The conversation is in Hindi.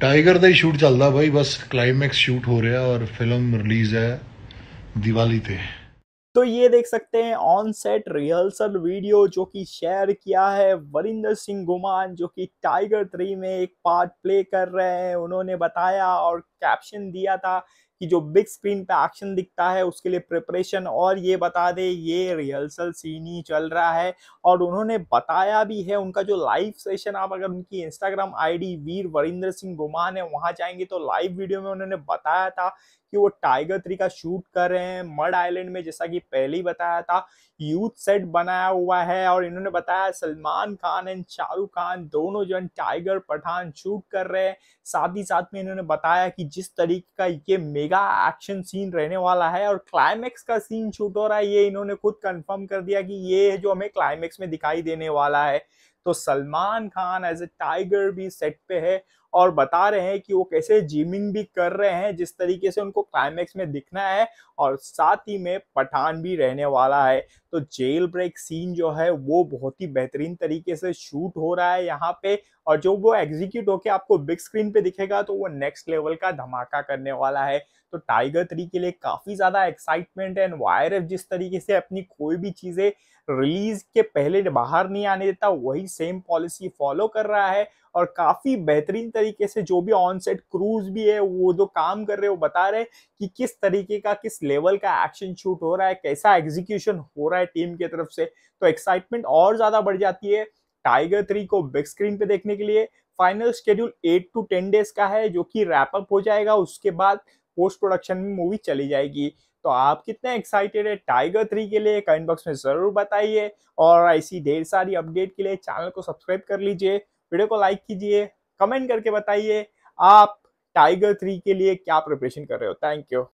टाइगर ਟਾਈਗਰ ਦਾ ਹੀ ਸ਼ੂਟ भाई बस ਬਸ शूट हो रहा है और फिल्म रिलीज है दिवाली पे तो ये देख सकते हैं ऑन सेट रिहर्सल वीडियो जो कि शेयर किया है वरिंदर सिंह गुमान जो कि टाइगर थ्री में एक पार्ट प्ले कर रहे हैं उन्होंने बताया और कैप्शन दिया था कि जो बिग स्क्रीन पे एक्शन दिखता है उसके लिए प्रिपरेशन और ये बता दे ये रिहर्सल सीन ही चल रहा है और उन्होंने बताया भी है उनका जो लाइव सेशन आप अगर उनकी इंस्टाग्राम आईडी वीर वरिंदर सिंह गुमान है वहां जाएंगे तो लाइव वीडियो में उन्होंने बताया था कि वो टाइगर थ्री का शूट कर रहे हैं मड आइलैंड में जैसा कि पहले ही बताया था यूथ सेट बनाया हुआ है और इन्होंने बताया सलमान खान एंड शाहरुख खान दोनों जन टाइगर पठान शूट कर रहे हैं साथ ही साथ में इन्होंने बताया कि जिस तरीके का ये मेगा मेगा एक्शन सीन रहने वाला है और क्लाइमैक्स का सीन शूट हो रहा है ये इन्होंने खुद कंफर्म कर दिया कि ये जो हमें क्लाइमैक्स में दिखाई देने वाला है तो Salman Khan as a tiger भी सेट पे है और बता रहे हैं कि वो कैसे जिमिंग भी कर रहे हैं जिस तरीके से उनको क्लाइमैक्स में दिखना है और साथ ही में पठान भी रहने वाला है तो जेल ब्रेक सीन जो है वो बहुत ही बेहतरीन तरीके से शूट हो रहा है यहाँ पे और जो वो एग्जीक्यूट होके आपको बिग स्क्रीन पे दिखेगा तो वो नेक्स्ट लेवल का धमाका करने वाला है तो टाइगर थ्री के लिए काफ़ी ज़्यादा एक्साइटमेंट एंड वायरस जिस तरीके से अपनी कोई भी चीज़ें रिलीज के पहले बाहर नहीं आने देता वही सेम पॉलिसी फॉलो कर रहा है और काफी बेहतरीन तरीके से जो भी ऑन सेट क्रूज भी है वो जो काम कर रहे हो बता रहे कि किस तरीके का किस लेवल का एक्शन शूट हो रहा है कैसा एग्जीक्यूशन हो रहा है टीम की तरफ से तो एक्साइटमेंट और ज्यादा बढ़ जाती है टाइगर थ्री को बिग स्क्रीन पे देखने के लिए final schedule eight to ten days का है जो कि रैपअप हो जाएगा उसके बाद पोस्ट प्रोडक्शन में मूवी चली जाएगी तो आप कितने एक्साइटेड है टाइगर थ्री के लिए कमेंट बॉक्स में ज़रूर बताइए और ऐसी ढेर सारी अपडेट के लिए चैनल को सब्सक्राइब कर लीजिए वीडियो को लाइक कीजिए कमेंट करके बताइए आप टाइगर थ्री के लिए क्या प्रिपरेशन कर रहे हो थैंक यू